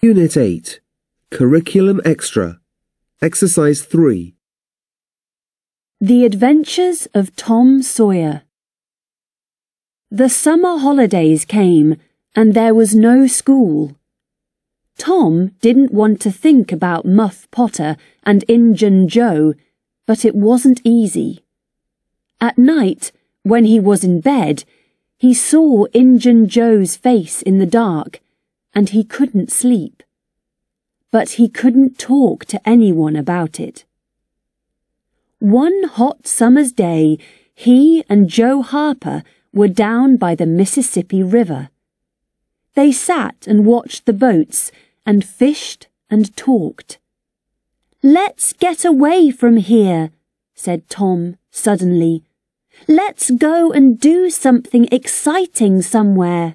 Unit 8 Curriculum Extra Exercise 3 The Adventures of Tom Sawyer The summer holidays came and there was no school. Tom didn't want to think about Muff Potter and Injun Joe, but it wasn't easy. At night, when he was in bed, he saw Injun Joe's face in the dark and he couldn't sleep. But he couldn't talk to anyone about it. One hot summer's day, he and Joe Harper were down by the Mississippi River. They sat and watched the boats and fished and talked. Let's get away from here, said Tom suddenly. Let's go and do something exciting somewhere.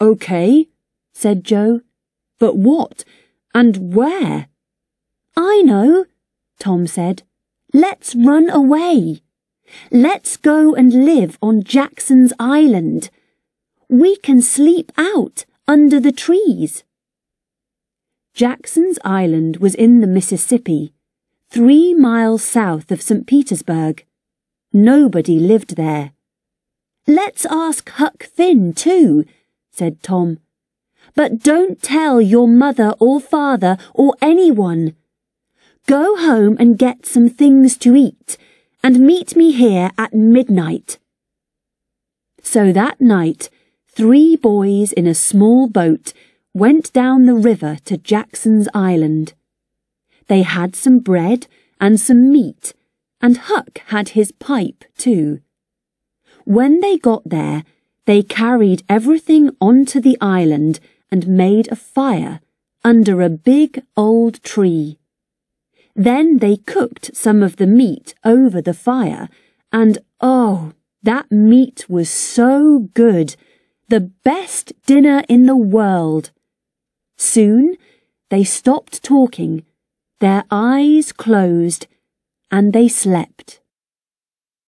OK, said Joe. But what? And where? I know, Tom said. Let's run away. Let's go and live on Jackson's Island. We can sleep out under the trees. Jackson's Island was in the Mississippi, three miles south of St. Petersburg. Nobody lived there. Let's ask Huck Finn, too, said Tom. But don't tell your mother or father or anyone. Go home and get some things to eat, and meet me here at midnight. So that night, three boys in a small boat went down the river to Jackson's Island. They had some bread and some meat, and Huck had his pipe too. When they got there, they carried everything onto the island and made a fire under a big old tree. Then they cooked some of the meat over the fire, and oh, that meat was so good, the best dinner in the world. Soon they stopped talking, their eyes closed, and they slept.